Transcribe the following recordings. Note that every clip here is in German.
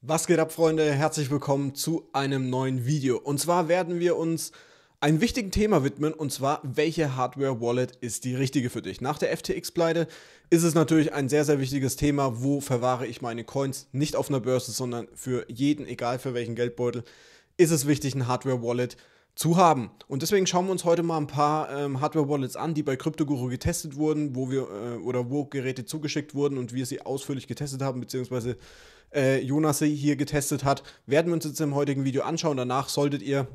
Was geht ab, Freunde? Herzlich willkommen zu einem neuen Video. Und zwar werden wir uns einem wichtigen Thema widmen, und zwar, welche Hardware-Wallet ist die richtige für dich? Nach der FTX-Pleite ist es natürlich ein sehr, sehr wichtiges Thema, wo verwahre ich meine Coins nicht auf einer Börse, sondern für jeden, egal für welchen Geldbeutel, ist es wichtig, ein Hardware-Wallet zu haben. Und deswegen schauen wir uns heute mal ein paar ähm, Hardware-Wallets an, die bei CryptoGuru getestet wurden, wo wir äh, oder wo Geräte zugeschickt wurden und wir sie ausführlich getestet haben, beziehungsweise äh, Jonas hier getestet hat, werden wir uns jetzt im heutigen Video anschauen. Danach solltet ihr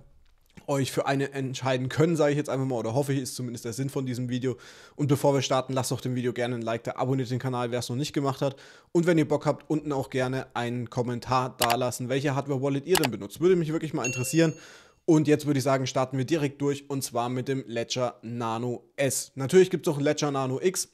euch für eine entscheiden können, sage ich jetzt einfach mal, oder hoffe ich, ist zumindest der Sinn von diesem Video. Und bevor wir starten, lasst doch dem Video gerne ein Like da, abonniert den Kanal, wer es noch nicht gemacht hat. Und wenn ihr Bock habt, unten auch gerne einen Kommentar dalassen, welche Hardware-Wallet ihr denn benutzt. Würde mich wirklich mal interessieren. Und jetzt würde ich sagen, starten wir direkt durch und zwar mit dem Ledger Nano S. Natürlich gibt es auch ein Ledger Nano X,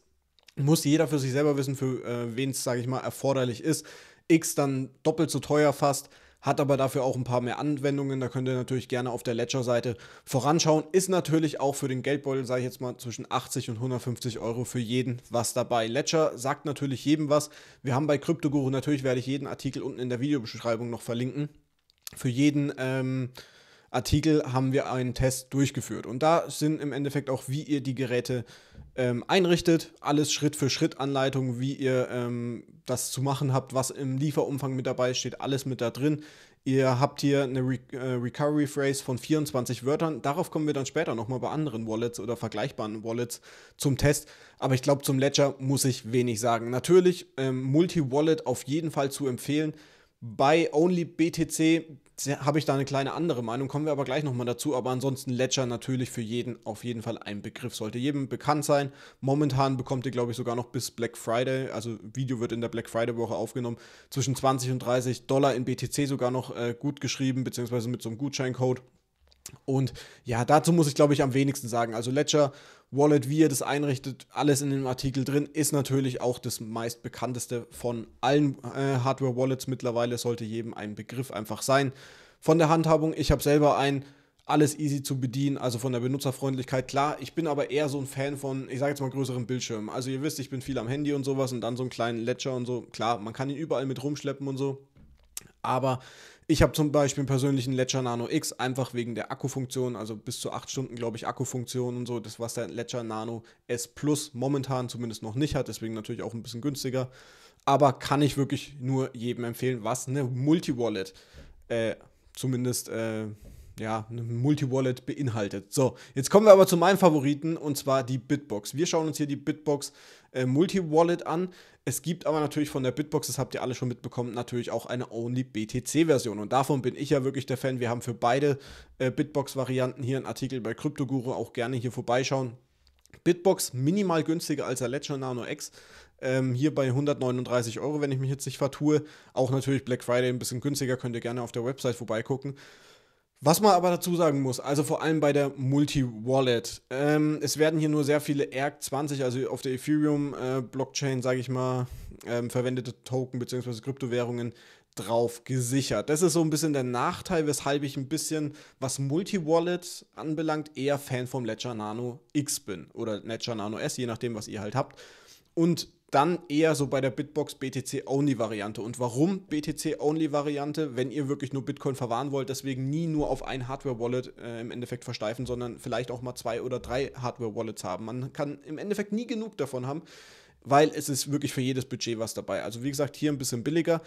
muss jeder für sich selber wissen, für äh, wen es, sage ich mal, erforderlich ist. X dann doppelt so teuer fast, hat aber dafür auch ein paar mehr Anwendungen. Da könnt ihr natürlich gerne auf der Ledger-Seite voranschauen. Ist natürlich auch für den Geldbeutel, sage ich jetzt mal, zwischen 80 und 150 Euro für jeden was dabei. Ledger sagt natürlich jedem was. Wir haben bei CryptoGuru natürlich werde ich jeden Artikel unten in der Videobeschreibung noch verlinken. Für jeden ähm, Artikel haben wir einen Test durchgeführt. Und da sind im Endeffekt auch, wie ihr die Geräte äh, ähm, einrichtet. Alles Schritt für Schritt Anleitung, wie ihr ähm, das zu machen habt, was im Lieferumfang mit dabei steht, alles mit da drin. Ihr habt hier eine Re äh, Recovery Phrase von 24 Wörtern. Darauf kommen wir dann später nochmal bei anderen Wallets oder vergleichbaren Wallets zum Test. Aber ich glaube, zum Ledger muss ich wenig sagen. Natürlich, ähm, Multi-Wallet auf jeden Fall zu empfehlen. Bei OnlyBTC habe ich da eine kleine andere Meinung, kommen wir aber gleich nochmal dazu. Aber ansonsten Ledger natürlich für jeden auf jeden Fall ein Begriff, sollte jedem bekannt sein. Momentan bekommt ihr, glaube ich, sogar noch bis Black Friday, also Video wird in der Black Friday Woche aufgenommen, zwischen 20 und 30 Dollar in BTC sogar noch äh, gut geschrieben, beziehungsweise mit so einem Gutscheincode. Und ja, dazu muss ich glaube ich am wenigsten sagen. Also Ledger Wallet, wie ihr das einrichtet, alles in dem Artikel drin, ist natürlich auch das meistbekannteste von allen äh, Hardware-Wallets mittlerweile, sollte jedem ein Begriff einfach sein. Von der Handhabung, ich habe selber ein, alles easy zu bedienen, also von der Benutzerfreundlichkeit, klar. Ich bin aber eher so ein Fan von, ich sage jetzt mal, größeren Bildschirmen. Also ihr wisst, ich bin viel am Handy und sowas und dann so einen kleinen Ledger und so. Klar, man kann ihn überall mit rumschleppen und so. Aber ich habe zum Beispiel einen persönlichen Ledger Nano X, einfach wegen der Akkufunktion, also bis zu 8 Stunden, glaube ich, Akkufunktion und so, das, was der Ledger Nano S Plus momentan zumindest noch nicht hat, deswegen natürlich auch ein bisschen günstiger. Aber kann ich wirklich nur jedem empfehlen, was eine Multi-Wallet äh, zumindest äh, ja, eine Multi-Wallet beinhaltet. So, jetzt kommen wir aber zu meinem Favoriten und zwar die Bitbox. Wir schauen uns hier die Bitbox äh, Multi-Wallet an. Es gibt aber natürlich von der Bitbox, das habt ihr alle schon mitbekommen, natürlich auch eine Only-BTC-Version. Und davon bin ich ja wirklich der Fan. Wir haben für beide äh, Bitbox-Varianten hier einen Artikel bei CryptoGuru, auch gerne hier vorbeischauen. Bitbox minimal günstiger als der Ledger Nano X. Ähm, hier bei 139 Euro, wenn ich mich jetzt nicht vertue. Auch natürlich Black Friday ein bisschen günstiger, könnt ihr gerne auf der Website vorbeigucken. Was man aber dazu sagen muss, also vor allem bei der Multi-Wallet, ähm, es werden hier nur sehr viele ERC20, also auf der Ethereum-Blockchain, äh, sage ich mal, ähm, verwendete Token bzw. Kryptowährungen drauf gesichert. Das ist so ein bisschen der Nachteil, weshalb ich ein bisschen, was Multi-Wallet anbelangt, eher Fan vom Ledger Nano X bin oder Ledger Nano S, je nachdem, was ihr halt habt. Und dann eher so bei der Bitbox BTC-Only-Variante. Und warum BTC-Only-Variante? Wenn ihr wirklich nur Bitcoin verwahren wollt, deswegen nie nur auf ein Hardware-Wallet äh, im Endeffekt versteifen, sondern vielleicht auch mal zwei oder drei Hardware-Wallets haben. Man kann im Endeffekt nie genug davon haben, weil es ist wirklich für jedes Budget was dabei. Also wie gesagt, hier ein bisschen billiger.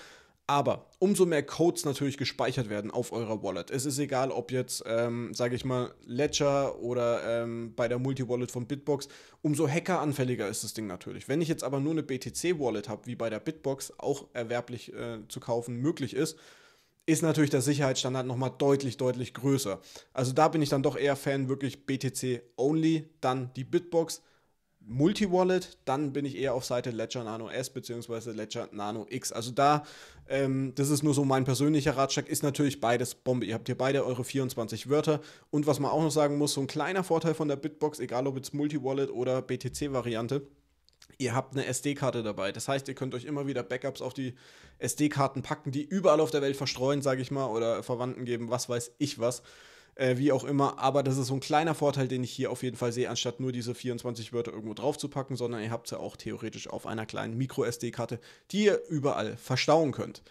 Aber umso mehr Codes natürlich gespeichert werden auf eurer Wallet. Es ist egal, ob jetzt, ähm, sage ich mal, Ledger oder ähm, bei der Multi-Wallet von Bitbox, umso hackeranfälliger ist das Ding natürlich. Wenn ich jetzt aber nur eine BTC-Wallet habe, wie bei der Bitbox auch erwerblich äh, zu kaufen möglich ist, ist natürlich der Sicherheitsstandard nochmal deutlich, deutlich größer. Also da bin ich dann doch eher Fan, wirklich BTC only, dann die Bitbox Multi-Wallet, dann bin ich eher auf Seite Ledger Nano S bzw. Ledger Nano X. Also da, ähm, das ist nur so mein persönlicher Ratschlag, ist natürlich beides Bombe. Ihr habt hier beide eure 24 Wörter. Und was man auch noch sagen muss, so ein kleiner Vorteil von der Bitbox, egal ob jetzt Multi-Wallet oder BTC-Variante, ihr habt eine SD-Karte dabei. Das heißt, ihr könnt euch immer wieder Backups auf die SD-Karten packen, die überall auf der Welt verstreuen, sage ich mal, oder Verwandten geben, was weiß ich was äh, wie auch immer. Aber das ist so ein kleiner Vorteil, den ich hier auf jeden Fall sehe, anstatt nur diese 24 Wörter irgendwo drauf zu packen, sondern ihr habt sie ja auch theoretisch auf einer kleinen Micro-SD-Karte, die ihr überall verstauen könnt.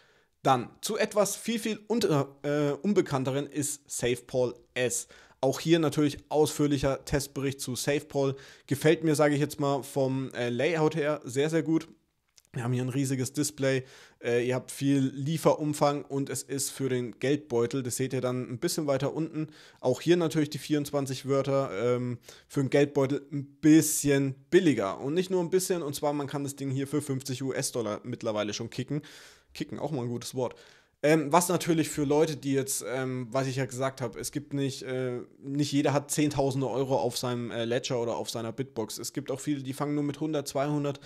Dann zu etwas viel, viel unter, äh, unbekannteren ist SafePol S. Auch hier natürlich ausführlicher Testbericht zu SafePol. Gefällt mir, sage ich jetzt mal, vom äh, Layout her sehr, sehr gut. Wir haben hier ein riesiges Display, äh, ihr habt viel Lieferumfang und es ist für den Geldbeutel, das seht ihr dann ein bisschen weiter unten, auch hier natürlich die 24 Wörter, ähm, für den Geldbeutel ein bisschen billiger. Und nicht nur ein bisschen, und zwar man kann das Ding hier für 50 US-Dollar mittlerweile schon kicken. Kicken, auch mal ein gutes Wort. Ähm, was natürlich für Leute, die jetzt, ähm, was ich ja gesagt habe, es gibt nicht, äh, nicht jeder hat Zehntausende Euro auf seinem äh, Ledger oder auf seiner Bitbox. Es gibt auch viele, die fangen nur mit 100, 200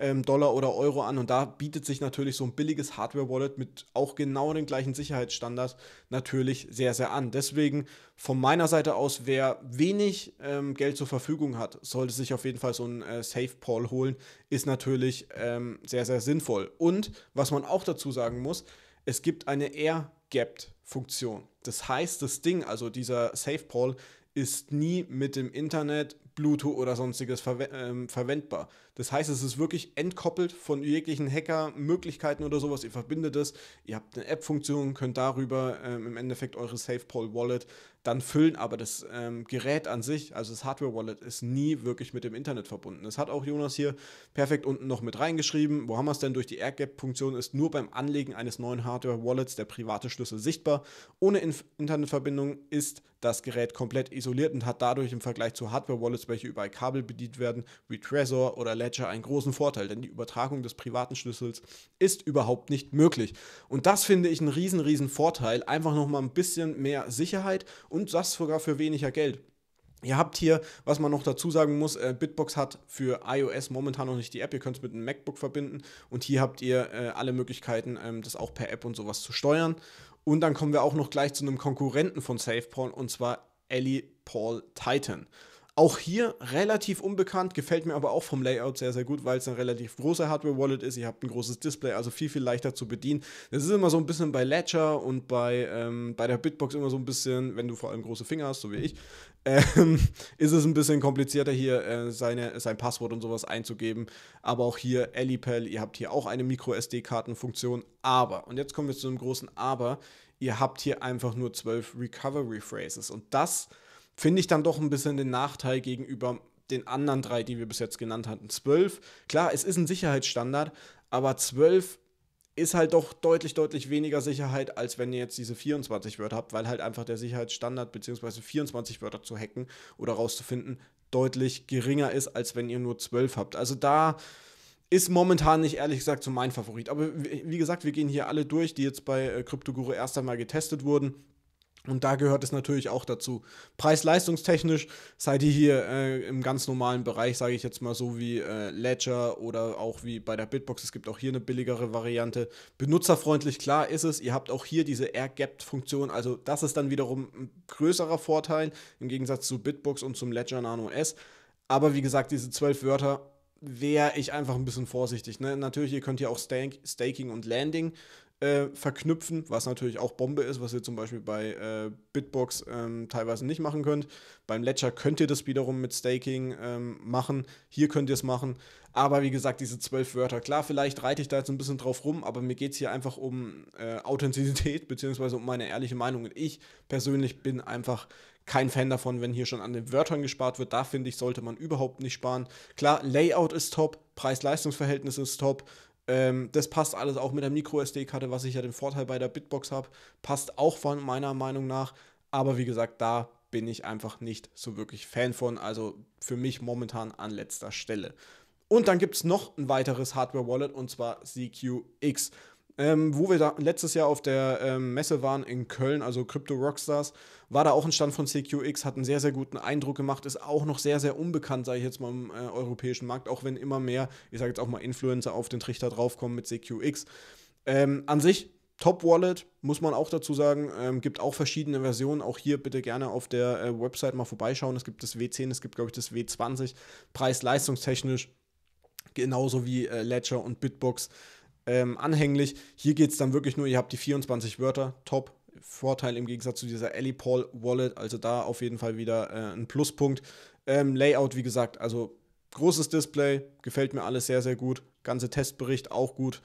ähm, Dollar oder Euro an. Und da bietet sich natürlich so ein billiges Hardware-Wallet mit auch genau den gleichen Sicherheitsstandards natürlich sehr, sehr an. Deswegen von meiner Seite aus, wer wenig ähm, Geld zur Verfügung hat, sollte sich auf jeden Fall so ein äh, Safe-Paul holen, ist natürlich ähm, sehr, sehr sinnvoll. Und was man auch dazu sagen muss, es gibt eine Air-Gapped-Funktion. Das heißt, das Ding, also dieser Safe-Paul, ist nie mit dem Internet Bluetooth oder sonstiges verw ähm, verwendbar. Das heißt, es ist wirklich entkoppelt von jeglichen Hacker-Möglichkeiten oder sowas. Ihr verbindet es, ihr habt eine App-Funktion, könnt darüber ähm, im Endeffekt eure SafePol-Wallet dann füllen, aber das ähm, Gerät an sich, also das Hardware-Wallet, ist nie wirklich mit dem Internet verbunden. Das hat auch Jonas hier perfekt unten noch mit reingeschrieben. Wo haben wir es denn? Durch die AirGap-Funktion ist nur beim Anlegen eines neuen Hardware-Wallets der private Schlüssel sichtbar. Ohne Inf Internetverbindung ist das Gerät komplett isoliert und hat dadurch im Vergleich zu Hardware-Wallets welche über ein Kabel bedient werden, wie Trezor oder Ledger einen großen Vorteil, denn die Übertragung des privaten Schlüssels ist überhaupt nicht möglich. Und das finde ich einen riesen, riesen Vorteil. Einfach nochmal ein bisschen mehr Sicherheit und das sogar für weniger Geld. Ihr habt hier, was man noch dazu sagen muss, äh, Bitbox hat für iOS momentan noch nicht die App. Ihr könnt es mit einem MacBook verbinden und hier habt ihr äh, alle Möglichkeiten, ähm, das auch per App und sowas zu steuern. Und dann kommen wir auch noch gleich zu einem Konkurrenten von SafePorn und zwar Ellie Paul Titan. Auch hier relativ unbekannt, gefällt mir aber auch vom Layout sehr, sehr gut, weil es ein relativ großer Hardware-Wallet ist. Ihr habt ein großes Display, also viel, viel leichter zu bedienen. Das ist immer so ein bisschen bei Ledger und bei, ähm, bei der Bitbox immer so ein bisschen, wenn du vor allem große Finger hast, so wie ich, ähm, ist es ein bisschen komplizierter, hier äh, seine, sein Passwort und sowas einzugeben. Aber auch hier Alipel, ihr habt hier auch eine Micro-SD-Kartenfunktion. Aber, und jetzt kommen wir zu einem großen Aber, ihr habt hier einfach nur zwölf Recovery-Phrases. Und das ist finde ich dann doch ein bisschen den Nachteil gegenüber den anderen drei, die wir bis jetzt genannt hatten. 12, klar, es ist ein Sicherheitsstandard, aber 12 ist halt doch deutlich, deutlich weniger Sicherheit, als wenn ihr jetzt diese 24 Wörter habt, weil halt einfach der Sicherheitsstandard bzw. 24 Wörter zu hacken oder rauszufinden deutlich geringer ist, als wenn ihr nur 12 habt. Also da ist momentan nicht ehrlich gesagt so mein Favorit. Aber wie gesagt, wir gehen hier alle durch, die jetzt bei äh, CryptoGuru erst einmal getestet wurden. Und da gehört es natürlich auch dazu. Preis-leistungstechnisch seid ihr hier äh, im ganz normalen Bereich, sage ich jetzt mal so wie äh, Ledger oder auch wie bei der Bitbox. Es gibt auch hier eine billigere Variante. Benutzerfreundlich, klar ist es. Ihr habt auch hier diese Air-Gapped-Funktion. Also das ist dann wiederum ein größerer Vorteil im Gegensatz zu Bitbox und zum Ledger Nano S. Aber wie gesagt, diese zwölf Wörter wäre ich einfach ein bisschen vorsichtig. Ne? Natürlich, ihr könnt hier auch Stank, Staking und Landing äh, verknüpfen, was natürlich auch Bombe ist, was ihr zum Beispiel bei äh, Bitbox ähm, teilweise nicht machen könnt. Beim Ledger könnt ihr das wiederum mit Staking ähm, machen. Hier könnt ihr es machen. Aber wie gesagt, diese zwölf Wörter, klar, vielleicht reite ich da jetzt ein bisschen drauf rum, aber mir geht es hier einfach um äh, Authentizität beziehungsweise um meine ehrliche Meinung. Und ich persönlich bin einfach kein Fan davon, wenn hier schon an den Wörtern gespart wird. Da finde ich, sollte man überhaupt nicht sparen. Klar, Layout ist top, Preis-Leistungs-Verhältnis ist top, ähm, das passt alles auch mit der Micro-SD-Karte, was ich ja den Vorteil bei der Bitbox habe. Passt auch von meiner Meinung nach. Aber wie gesagt, da bin ich einfach nicht so wirklich Fan von. Also für mich momentan an letzter Stelle. Und dann gibt es noch ein weiteres Hardware-Wallet und zwar CQX. Ähm, wo wir letztes Jahr auf der ähm, Messe waren in Köln, also Crypto Rockstars, war da auch ein Stand von CQX, hat einen sehr, sehr guten Eindruck gemacht, ist auch noch sehr, sehr unbekannt, sage ich jetzt mal, im äh, europäischen Markt, auch wenn immer mehr, ich sage jetzt auch mal, Influencer auf den Trichter draufkommen mit CQX. Ähm, an sich Top Wallet, muss man auch dazu sagen, ähm, gibt auch verschiedene Versionen. Auch hier bitte gerne auf der äh, Website mal vorbeischauen. Es gibt das W10, es gibt, glaube ich, das W20. Preis-leistungstechnisch genauso wie äh, Ledger und Bitbox ähm, anhänglich. Hier geht es dann wirklich nur, ihr habt die 24 Wörter, top. Vorteil im Gegensatz zu dieser Ellie Paul Wallet, also da auf jeden Fall wieder äh, ein Pluspunkt. Ähm, Layout, wie gesagt, also großes Display, gefällt mir alles sehr, sehr gut. Ganze Testbericht auch gut.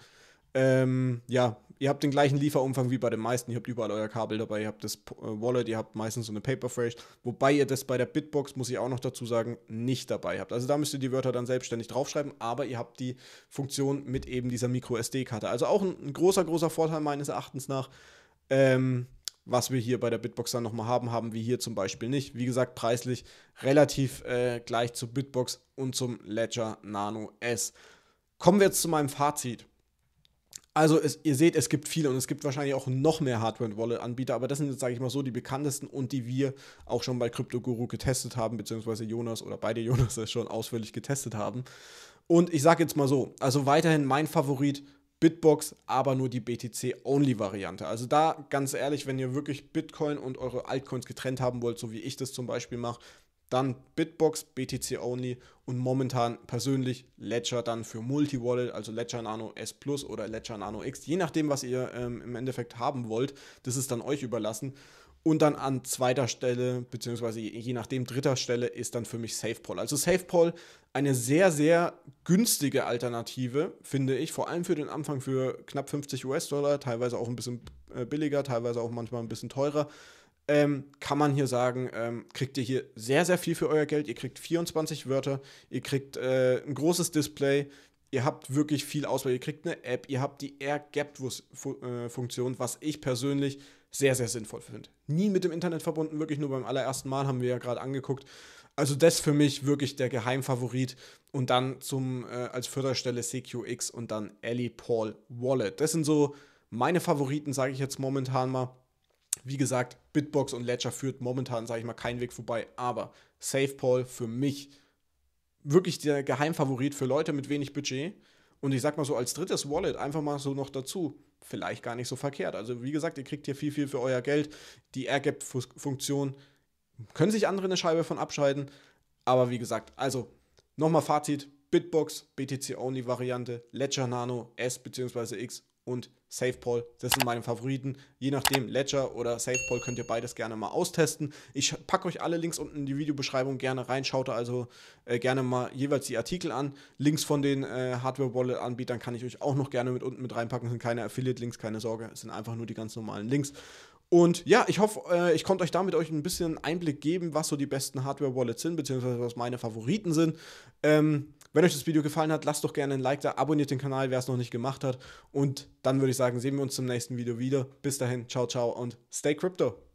Ähm, ja, ihr habt den gleichen Lieferumfang wie bei den meisten. Ihr habt überall euer Kabel dabei, ihr habt das äh, Wallet, ihr habt meistens so eine Paperfresh, wobei ihr das bei der Bitbox, muss ich auch noch dazu sagen, nicht dabei habt. Also da müsst ihr die Wörter dann selbstständig draufschreiben, aber ihr habt die Funktion mit eben dieser Micro-SD-Karte. Also auch ein, großer, großer Vorteil meines Erachtens nach. Ähm, was wir hier bei der Bitbox dann nochmal haben, haben wir hier zum Beispiel nicht. Wie gesagt, preislich relativ äh, gleich zu Bitbox und zum Ledger Nano S. Kommen wir jetzt zu meinem Fazit. Also es, ihr seht, es gibt viele und es gibt wahrscheinlich auch noch mehr Hardware-Wallet-Anbieter, aber das sind jetzt, sage ich mal so, die bekanntesten und die wir auch schon bei CryptoGuru getestet haben, beziehungsweise Jonas oder beide Jonas es schon ausführlich getestet haben. Und ich sage jetzt mal so, also weiterhin mein Favorit Bitbox, aber nur die BTC-Only-Variante. Also da ganz ehrlich, wenn ihr wirklich Bitcoin und eure Altcoins getrennt haben wollt, so wie ich das zum Beispiel mache, dann Bitbox, BTC Only und momentan persönlich Ledger dann für Multi-Wallet, also Ledger Nano S Plus oder Ledger Nano X, je nachdem, was ihr ähm, im Endeffekt haben wollt, das ist dann euch überlassen. Und dann an zweiter Stelle, beziehungsweise je nachdem dritter Stelle, ist dann für mich SafePol. Also SafePol eine sehr, sehr günstige Alternative, finde ich, vor allem für den Anfang für knapp 50 US-Dollar, teilweise auch ein bisschen äh, billiger, teilweise auch manchmal ein bisschen teurer ähm, kann man hier sagen, ähm, kriegt ihr hier sehr, sehr viel für euer Geld. Ihr kriegt 24 Wörter, ihr kriegt äh, ein großes Display, ihr habt wirklich viel Auswahl, ihr kriegt eine App, ihr habt die Air-Gap-Funktion, was ich persönlich sehr, sehr sinnvoll finde. Nie mit dem Internet verbunden, wirklich nur beim allerersten Mal haben wir ja gerade angeguckt. Also das für mich wirklich der Geheimfavorit und dann zum äh, als Förderstelle CQX und dann Ellie Paul Wallet. Das sind so meine Favoriten, sage ich jetzt momentan mal. Wie gesagt, Bitbox und Ledger führt momentan, sage ich mal, keinen Weg vorbei. Aber SafePaul für mich wirklich der Geheimfavorit für Leute mit wenig Budget. Und ich sag mal so als drittes Wallet einfach mal so noch dazu. Vielleicht gar nicht so verkehrt. Also, wie gesagt, ihr kriegt hier viel, viel für euer Geld. Die AirGap-Funktion können sich andere eine Scheibe von abscheiden. Aber wie gesagt, also nochmal Fazit: Bitbox, BTC-Only-Variante, Ledger Nano, S bzw. X und Safe Paul. Das sind meine Favoriten. Je nachdem, Ledger oder Safe Paul könnt ihr beides gerne mal austesten. Ich packe euch alle Links unten in die Videobeschreibung gerne rein. Schaut da also äh, gerne mal jeweils die Artikel an. Links von den äh, Hardware-Wallet-Anbietern kann ich euch auch noch gerne mit unten mit reinpacken. Das sind keine Affiliate-Links, keine Sorge. Es sind einfach nur die ganz normalen Links. Und ja, ich hoffe, äh, ich konnte euch damit euch ein bisschen Einblick geben, was so die besten Hardware-Wallets sind, beziehungsweise was meine Favoriten sind. Ähm, wenn euch das Video gefallen hat, lasst doch gerne ein Like da, abonniert den Kanal, wer es noch nicht gemacht hat. Und dann würde ich sagen, sehen wir uns zum nächsten Video wieder. Bis dahin, ciao, ciao und stay crypto.